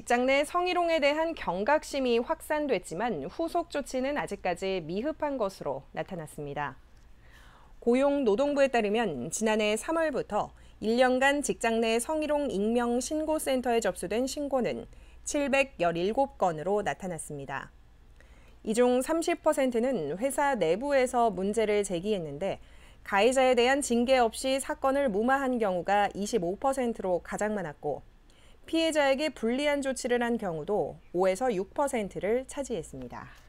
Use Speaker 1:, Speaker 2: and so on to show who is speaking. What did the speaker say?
Speaker 1: 직장 내 성희롱에 대한 경각심이 확산됐지만 후속 조치는 아직까지 미흡한 것으로 나타났습니다. 고용노동부에 따르면 지난해 3월부터 1년간 직장 내 성희롱 익명 신고센터에 접수된 신고는 717건으로 나타났습니다. 이 중 30%는 회사 내부에서 문제를 제기했는데 가해자에 대한 징계 없이 사건을 무마한 경우가 25%로 가장 많았고 피해자에게 불리한 조치를 한 경우도 5에서 6%를 차지했습니다.